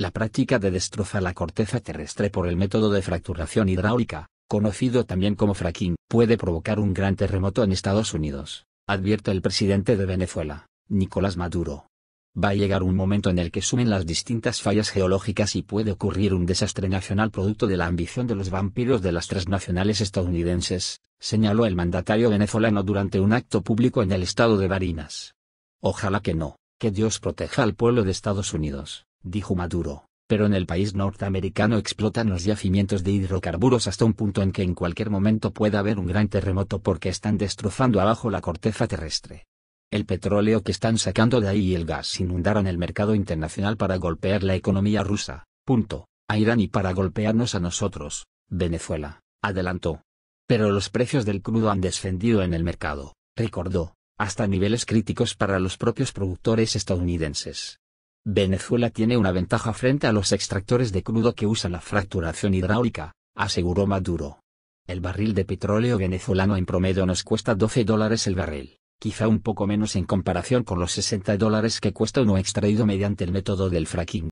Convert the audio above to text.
La práctica de destrozar la corteza terrestre por el método de fracturación hidráulica, conocido también como fracking, puede provocar un gran terremoto en Estados Unidos, advierte el presidente de Venezuela, Nicolás Maduro. Va a llegar un momento en el que sumen las distintas fallas geológicas y puede ocurrir un desastre nacional producto de la ambición de los vampiros de las transnacionales estadounidenses, señaló el mandatario venezolano durante un acto público en el estado de Barinas. Ojalá que no, que Dios proteja al pueblo de Estados Unidos dijo Maduro, pero en el país norteamericano explotan los yacimientos de hidrocarburos hasta un punto en que en cualquier momento puede haber un gran terremoto porque están destrozando abajo la corteza terrestre. El petróleo que están sacando de ahí y el gas inundaron el mercado internacional para golpear la economía rusa, punto, a Irán y para golpearnos a nosotros, Venezuela, adelantó. Pero los precios del crudo han descendido en el mercado, recordó, hasta niveles críticos para los propios productores estadounidenses. Venezuela tiene una ventaja frente a los extractores de crudo que usan la fracturación hidráulica, aseguró Maduro. El barril de petróleo venezolano en promedio nos cuesta 12 dólares el barril, quizá un poco menos en comparación con los 60 dólares que cuesta uno extraído mediante el método del fracking.